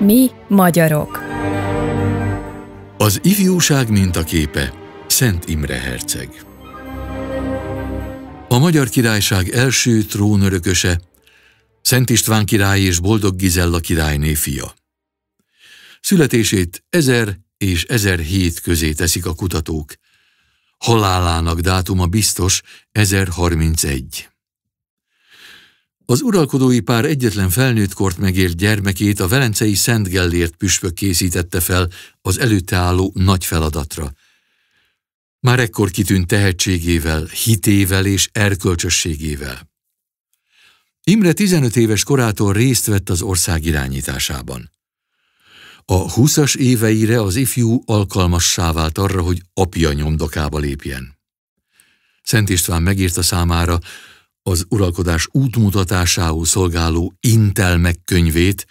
Mi magyarok. Az ifjúság mintaképe Szent Imre herceg. A magyar királyság első trónörököse, Szent István király és Boldog Gizella királyné fia. Születését 1000 és 1007 közé teszik a kutatók. Halálának dátuma biztos 1031. Az uralkodói pár egyetlen felnőtt kort megért gyermekét a velencei Szent Gellért püspök készítette fel az előtte álló nagy feladatra. Már ekkor kitűnt tehetségével, hitével és erkölcsösségével. Imre 15 éves korától részt vett az ország irányításában. A 20-as éveire az ifjú alkalmassá vált arra, hogy apja nyomdokába lépjen. Szent István megírta számára, az uralkodás útmutatásául szolgáló intelmek könyvét,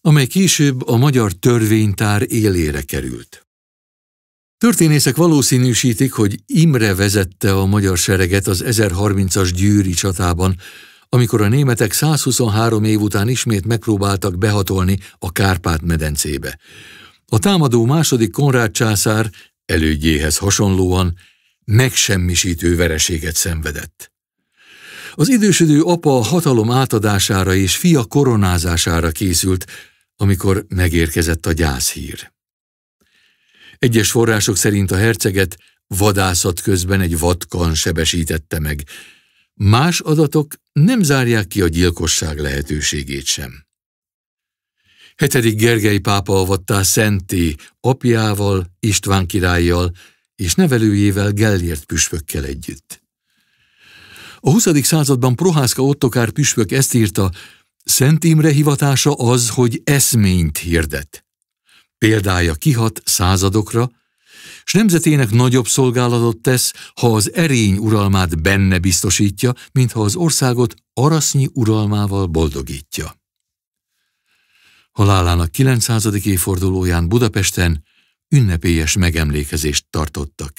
amely később a magyar törvénytár élére került. Történészek valószínűsítik, hogy Imre vezette a magyar sereget az 1030-as gyűri csatában, amikor a németek 123 év után ismét megpróbáltak behatolni a Kárpát-medencébe. A támadó második Konrád császár elődjéhez hasonlóan megsemmisítő vereséget szenvedett. Az idősödő apa a hatalom átadására és fia koronázására készült, amikor megérkezett a gyászhír. Egyes források szerint a herceget vadászat közben egy vadkan sebesítette meg. Más adatok nem zárják ki a gyilkosság lehetőségét sem. Hetedik Gergely pápa avattá Szenté apjával, István királlyal és nevelőjével Gellért püspökkel együtt. A 20. században Prohászka Ottokár püspök ezt írta, Szent Imre hivatása az, hogy eszményt hirdet. Példája kihat századokra, s nemzetének nagyobb szolgálatot tesz, ha az erény uralmát benne biztosítja, mint ha az országot arasznyi uralmával boldogítja. Halálának 900. évfordulóján Budapesten ünnepélyes megemlékezést tartottak.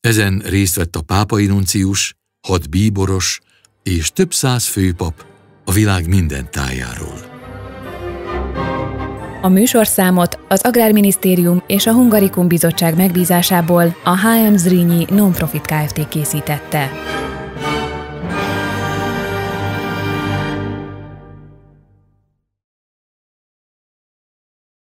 Ezen részt vett a pápai nuncius, hat bíboros és több száz főpap a világ minden tájáról. A műsorszámot az Agrárminisztérium és a Hungarikum Bizottság megbízásából a HM Zrínyi Nonprofit Kft. készítette.